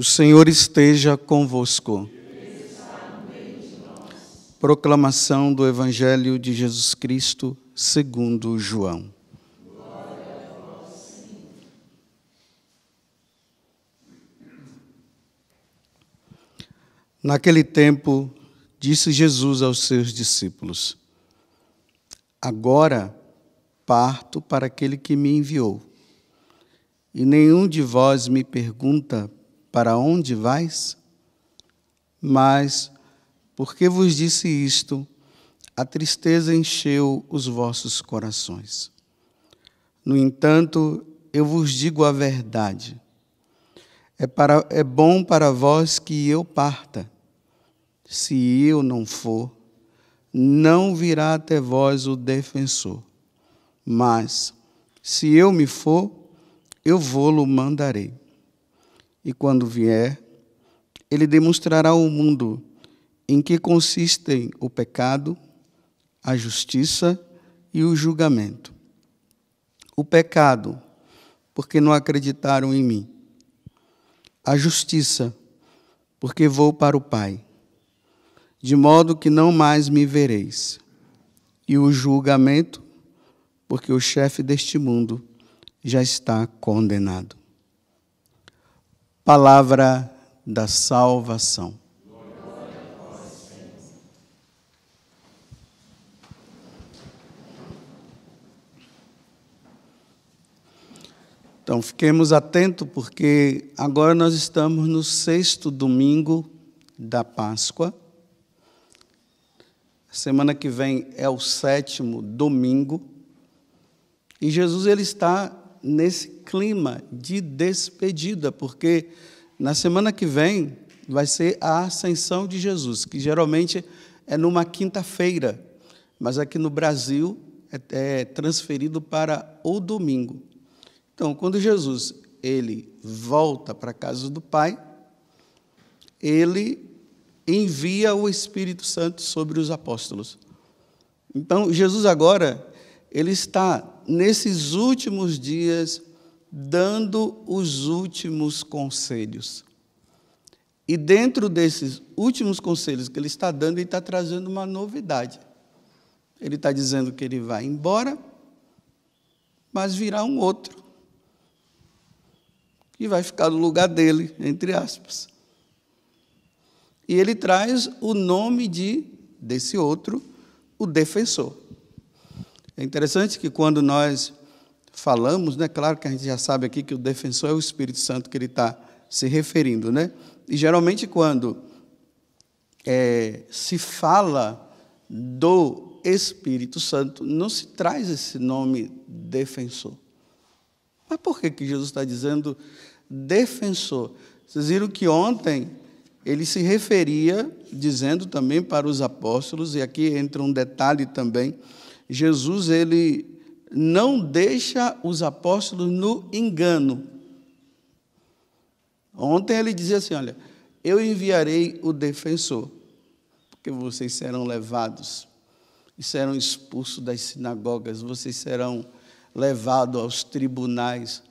O Senhor esteja convosco. Proclamação do Evangelho de Jesus Cristo segundo João. Naquele tempo, disse Jesus aos seus discípulos: Agora parto para aquele que me enviou. E nenhum de vós me pergunta para onde vais? Mas, porque vos disse isto, a tristeza encheu os vossos corações. No entanto, eu vos digo a verdade. É, para, é bom para vós que eu parta. Se eu não for, não virá até vós o defensor. Mas, se eu me for, eu vou-lo mandarei e quando vier, ele demonstrará ao mundo em que consistem o pecado, a justiça e o julgamento. O pecado, porque não acreditaram em mim. A justiça, porque vou para o Pai, de modo que não mais me vereis. E o julgamento, porque o chefe deste mundo já está condenado palavra da salvação. Então fiquemos atentos, porque agora nós estamos no sexto domingo da Páscoa. Semana que vem é o sétimo domingo. E Jesus ele está nesse clima de despedida, porque na semana que vem vai ser a ascensão de Jesus, que geralmente é numa quinta-feira, mas aqui no Brasil é, é, transferido para o domingo. Então, quando Jesus ele volta para a casa do Pai, ele envia o Espírito Santo sobre os apóstolos. Então, Jesus agora ele está, nesses últimos dias, dando os últimos conselhos. E dentro desses últimos conselhos que ele está dando, ele está trazendo uma novidade. Ele está dizendo que ele vai embora, mas virá um outro. que vai ficar no lugar dele, entre aspas. E ele traz o nome de desse outro, o defensor. É interessante que quando nós falamos, né, claro que a gente já sabe aqui que o defensor é o Espírito Santo que ele está se referindo, né? E geralmente quando é, se fala do Espírito Santo, não se traz esse nome defensor. Mas por que, que Jesus está dizendo defensor? Vocês viram que ontem ele se referia, dizendo também para os apóstolos, e aqui entra um detalhe também, Jesus ele não deixa os apóstolos no engano. Ontem ele dizia assim: Olha, eu enviarei o defensor, porque vocês serão levados e serão expulsos das sinagogas, vocês serão levados aos tribunais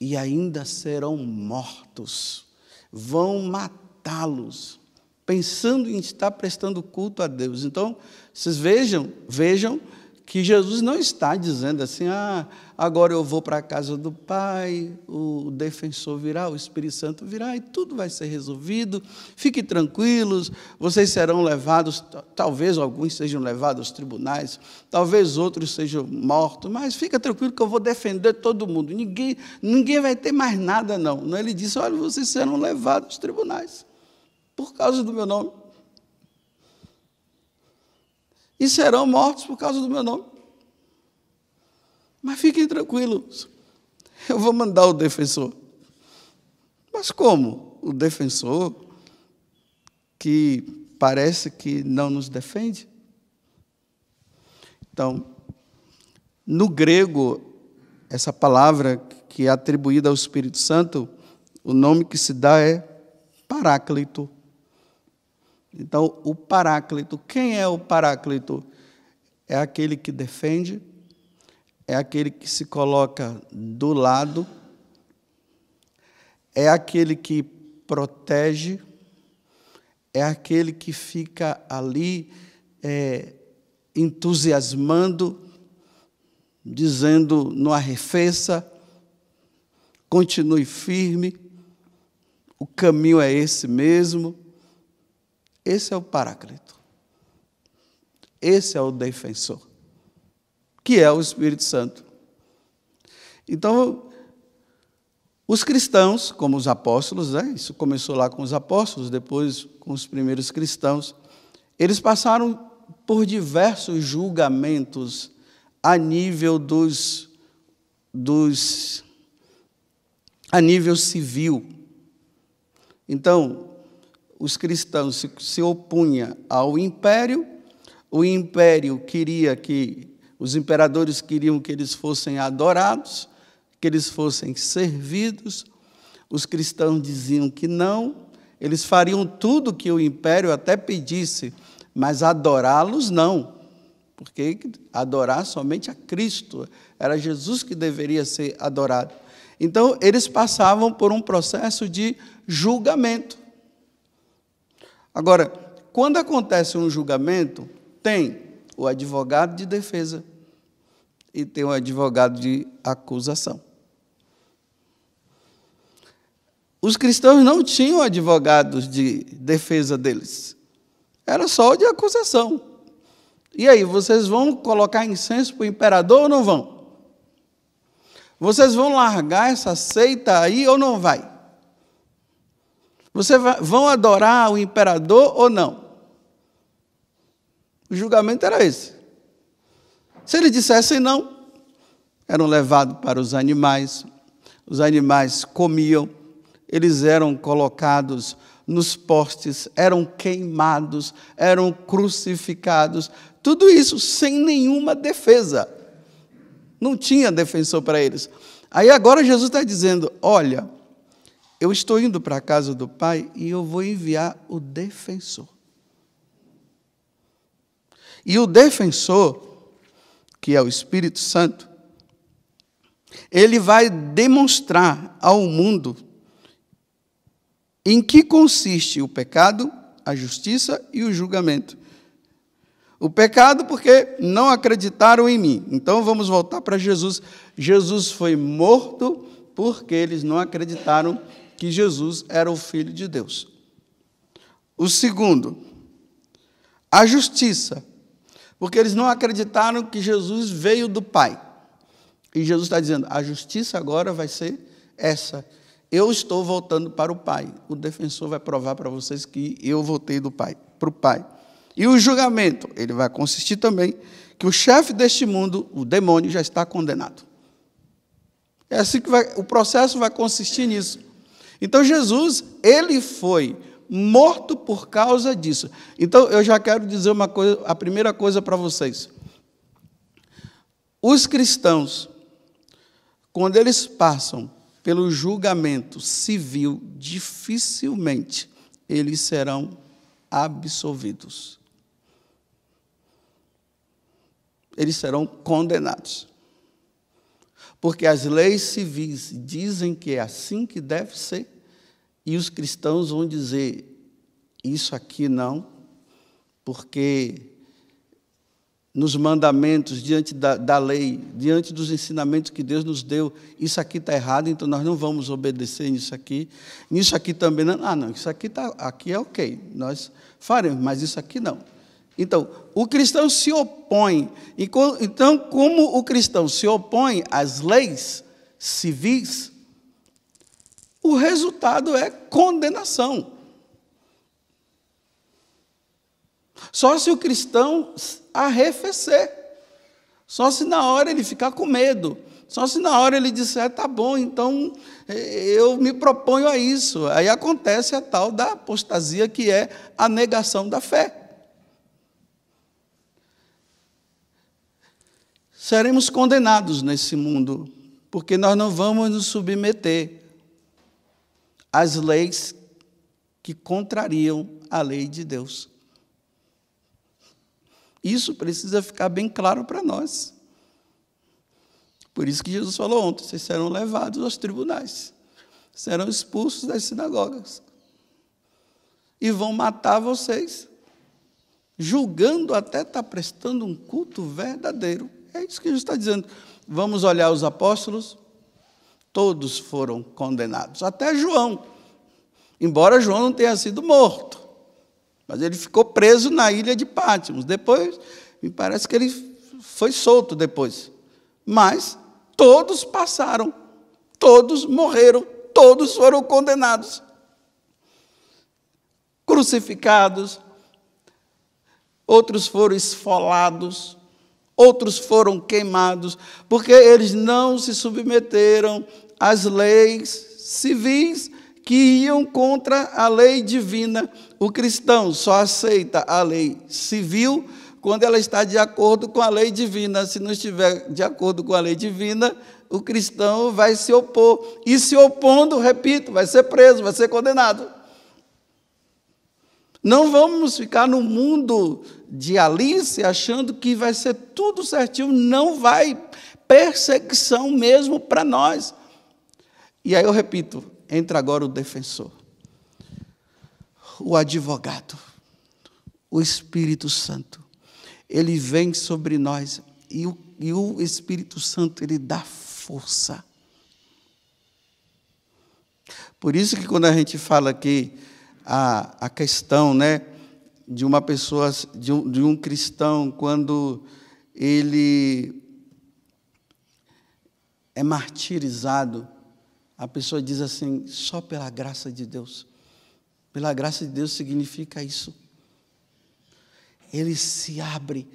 e ainda serão mortos. Vão matá-los, pensando em estar prestando culto a Deus. Então, vocês vejam, vejam que Jesus não está dizendo assim, ah, agora eu vou para a casa do Pai, o defensor virá, o Espírito Santo virá e tudo vai ser resolvido. Fiquem tranquilos, vocês serão levados, talvez alguns sejam levados aos tribunais, talvez outros sejam mortos, mas fica tranquilo que eu vou defender todo mundo. Ninguém, ninguém vai ter mais nada não. Ele disse, olha, vocês serão levados aos tribunais por causa do meu nome e serão mortos por causa do meu nome. Mas fiquem tranquilos, eu vou mandar o defensor. Mas como? O defensor que parece que não nos defende? Então, no grego, essa palavra que é atribuída ao Espírito Santo, o nome que se dá é Paráclito. Então, o Paráclito, quem é o Paráclito? É aquele que defende, é aquele que se coloca do lado, é aquele que protege, é aquele que fica ali é, entusiasmando, dizendo: não arrefeça, continue firme, o caminho é esse mesmo. Esse é o Paráclito. Esse é o defensor, que é o Espírito Santo. Então, os cristãos, como os apóstolos, né? isso começou lá com os apóstolos, depois com os primeiros cristãos, eles passaram por diversos julgamentos a nível dos, dos a nível civil. Então, os cristãos se, se opunham ao império, o império queria que, os imperadores queriam que eles fossem adorados, que eles fossem servidos, os cristãos diziam que não, eles fariam tudo que o império até pedisse, mas adorá-los não, porque adorar somente a Cristo, era Jesus que deveria ser adorado. Então, eles passavam por um processo de julgamento. Agora, quando acontece um julgamento, tem o advogado de defesa e tem o advogado de acusação. Os cristãos não tinham advogados de defesa deles. Era só o de acusação. E aí, vocês vão colocar incenso para o imperador ou não vão? Vocês vão largar essa seita aí ou não vai? Vocês vão adorar o imperador ou não? O julgamento era esse. Se eles dissessem não, eram levados para os animais, os animais comiam, eles eram colocados nos postes, eram queimados, eram crucificados, tudo isso sem nenhuma defesa. Não tinha defensor para eles. Aí agora Jesus está dizendo: olha, eu estou indo para a casa do Pai e eu vou enviar o defensor. E o defensor, que é o Espírito Santo, ele vai demonstrar ao mundo em que consiste o pecado, a justiça e o julgamento. O pecado porque não acreditaram em mim. Então vamos voltar para Jesus. Jesus foi morto porque eles não acreditaram que Jesus era o Filho de Deus. O segundo, a justiça, porque eles não acreditaram que Jesus veio do Pai. E Jesus está dizendo: a justiça agora vai ser essa. Eu estou voltando para o Pai. O defensor vai provar para vocês que eu voltei do Pai, para o Pai. E o julgamento, ele vai consistir também que o chefe deste mundo, o demônio, já está condenado. É assim que vai, o processo vai consistir nisso. Então Jesus, ele foi morto por causa disso. Então eu já quero dizer uma coisa, a primeira coisa para vocês. Os cristãos, quando eles passam pelo julgamento civil, dificilmente eles serão absolvidos. Eles serão condenados. Porque as leis civis dizem que é assim que deve ser e os cristãos vão dizer: isso aqui não, porque nos mandamentos, diante da, da lei, diante dos ensinamentos que Deus nos deu, isso aqui está errado, então nós não vamos obedecer nisso aqui. Nisso aqui também não. Ah, não, isso aqui, tá, aqui é ok, nós faremos, mas isso aqui não. Então, o cristão se opõe. Então, como o cristão se opõe às leis civis, o resultado é condenação. Só se o cristão arrefecer, só se na hora ele ficar com medo, só se na hora ele disser, ah, tá bom, então eh, eu me proponho a isso. Aí acontece a tal da apostasia, que é a negação da fé. Seremos condenados nesse mundo, porque nós não vamos nos submeter as leis que contrariam a lei de Deus. Isso precisa ficar bem claro para nós. Por isso que Jesus falou ontem: vocês serão levados aos tribunais, serão expulsos das sinagogas e vão matar vocês, julgando até estar tá prestando um culto verdadeiro. É isso que Jesus está dizendo. Vamos olhar os apóstolos, Todos foram condenados, até João. Embora João não tenha sido morto, mas ele ficou preso na ilha de Pátimos. Depois, me parece que ele foi solto depois. Mas todos passaram, todos morreram, todos foram condenados. Crucificados, outros foram esfolados, outros foram queimados, porque eles não se submeteram às leis civis que iam contra a lei divina. O cristão só aceita a lei civil quando ela está de acordo com a lei divina. Se não estiver de acordo com a lei divina, o cristão vai se opor. E se opondo, repito, vai ser preso, vai ser condenado. Não vamos ficar no mundo de Alice achando que vai ser tudo certinho, não vai perseguição mesmo para nós. E aí eu repito, entra agora o defensor, o advogado, o Espírito Santo. Ele vem sobre nós e o, e o Espírito Santo ele dá força. Por isso que quando a gente fala que a, a questão né, de uma pessoa, de um, de um cristão, quando ele é martirizado, a pessoa diz assim: só pela graça de Deus. Pela graça de Deus significa isso. Ele se abre,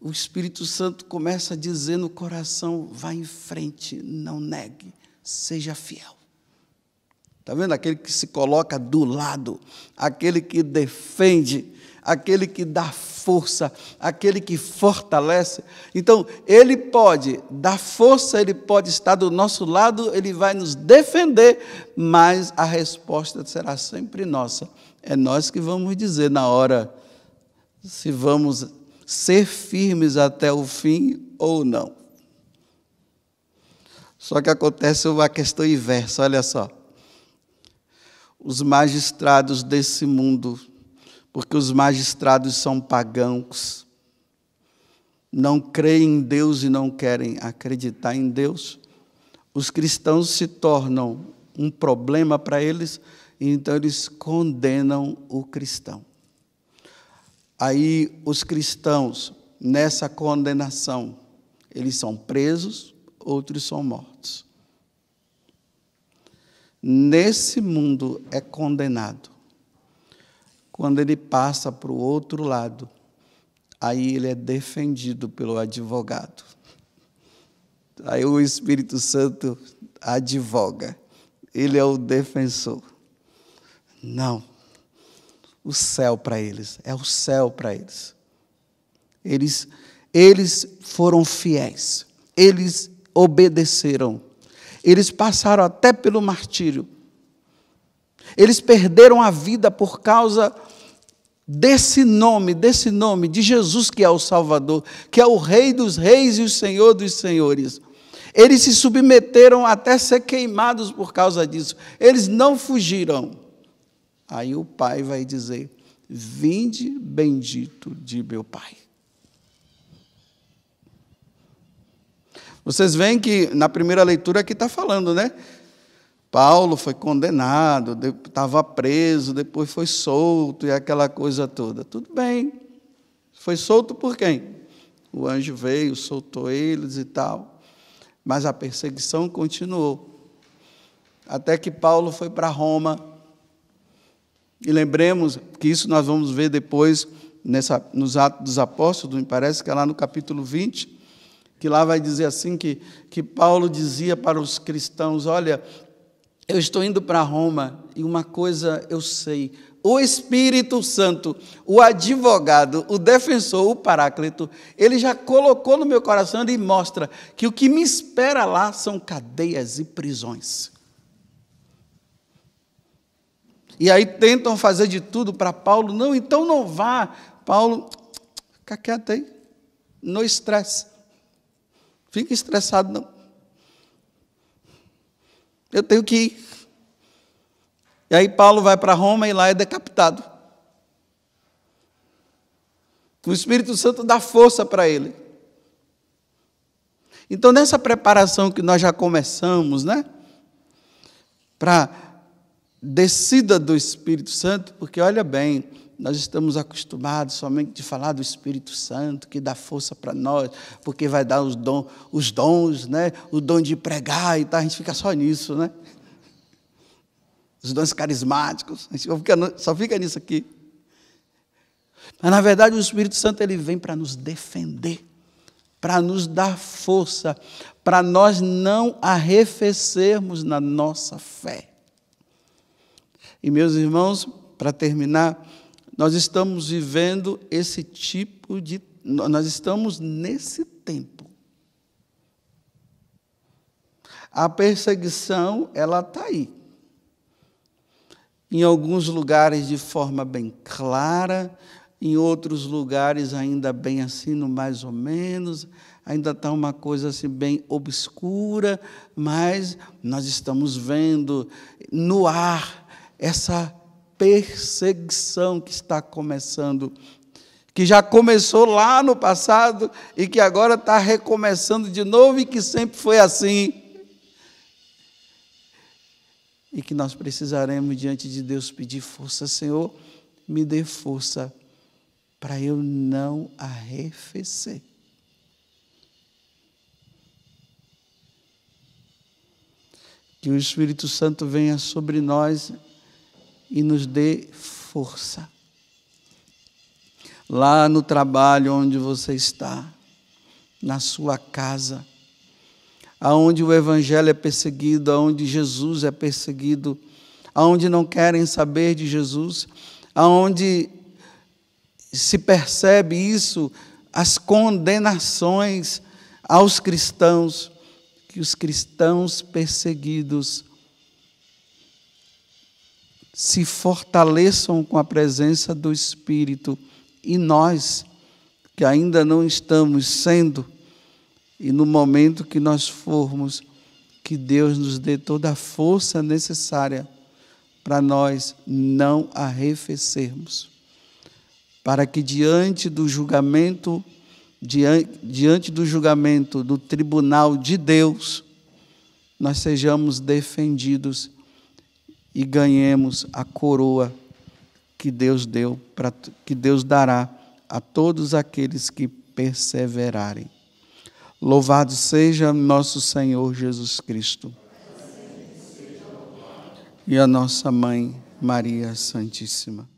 o Espírito Santo começa a dizer no coração: vá em frente, não negue, seja fiel. Está vendo? Aquele que se coloca do lado, aquele que defende, aquele que dá força, aquele que fortalece. Então, ele pode dar força, ele pode estar do nosso lado, ele vai nos defender, mas a resposta será sempre nossa. É nós que vamos dizer na hora se vamos ser firmes até o fim ou não. Só que acontece uma questão inversa, olha só os magistrados desse mundo, porque os magistrados são pagãos, não creem em Deus e não querem acreditar em Deus. Os cristãos se tornam um problema para eles, então eles condenam o cristão. Aí os cristãos, nessa condenação, eles são presos, outros são mortos nesse mundo é condenado. Quando ele passa para o outro lado, aí ele é defendido pelo advogado. Aí o Espírito Santo advoga, ele é o defensor. Não, o céu para eles, é o céu para eles. eles. Eles foram fiéis, eles obedeceram eles passaram até pelo martírio. Eles perderam a vida por causa desse nome, desse nome de Jesus que é o Salvador, que é o Rei dos Reis e o Senhor dos Senhores. Eles se submeteram até ser queimados por causa disso. Eles não fugiram. Aí o Pai vai dizer: Vinde bendito de meu Pai. Vocês veem que na primeira leitura aqui está falando, né? Paulo foi condenado, estava preso, depois foi solto e aquela coisa toda. Tudo bem. Foi solto por quem? O anjo veio, soltou eles e tal. Mas a perseguição continuou. Até que Paulo foi para Roma. E lembremos que isso nós vamos ver depois nessa, nos Atos dos Apóstolos, me parece que é lá no capítulo 20 que lá vai dizer assim que, que Paulo dizia para os cristãos: Olha, eu estou indo para Roma e uma coisa eu sei. O Espírito Santo, o advogado, o defensor, o paráclito, ele já colocou no meu coração e mostra que o que me espera lá são cadeias e prisões. E aí tentam fazer de tudo para Paulo. Não, então não vá. Paulo, fica quieto aí. No estresse. Fica estressado, não. Eu tenho que ir. E aí Paulo vai para Roma e lá é decapitado. O Espírito Santo dá força para ele. Então, nessa preparação que nós já começamos, né? Para descida do Espírito Santo, porque olha bem, nós estamos acostumados somente de falar do Espírito Santo, que dá força para nós, porque vai dar os, dom, os dons, né? o dom de pregar e tal. A gente fica só nisso, né? Os dons carismáticos, a gente só fica, só fica nisso aqui. Mas, na verdade, o Espírito Santo ele vem para nos defender, para nos dar força, para nós não arrefecermos na nossa fé. E, meus irmãos, para terminar, nós estamos vivendo esse tipo de. Nós estamos nesse tempo. A perseguição, ela está aí. Em alguns lugares de forma bem clara, em outros lugares ainda bem assim, no mais ou menos, ainda está uma coisa assim bem obscura, mas nós estamos vendo no ar essa perseguição que está começando, que já começou lá no passado e que agora está recomeçando de novo e que sempre foi assim. E que nós precisaremos diante de Deus pedir força, Senhor, me dê força para eu não arrefecer. Que o Espírito Santo venha sobre nós e nos dê força. Lá no trabalho onde você está, na sua casa, aonde o evangelho é perseguido, aonde Jesus é perseguido, aonde não querem saber de Jesus, aonde se percebe isso, as condenações aos cristãos, que os cristãos perseguidos se fortaleçam com a presença do Espírito e nós, que ainda não estamos sendo, e no momento que nós formos, que Deus nos dê toda a força necessária para nós não arrefecermos, para que diante do julgamento, diante, diante do julgamento do tribunal de Deus, nós sejamos defendidos e ganhemos a coroa que Deus deu, para que Deus dará a todos aqueles que perseverarem. Louvado seja nosso Senhor Jesus Cristo. E a nossa mãe, Maria Santíssima.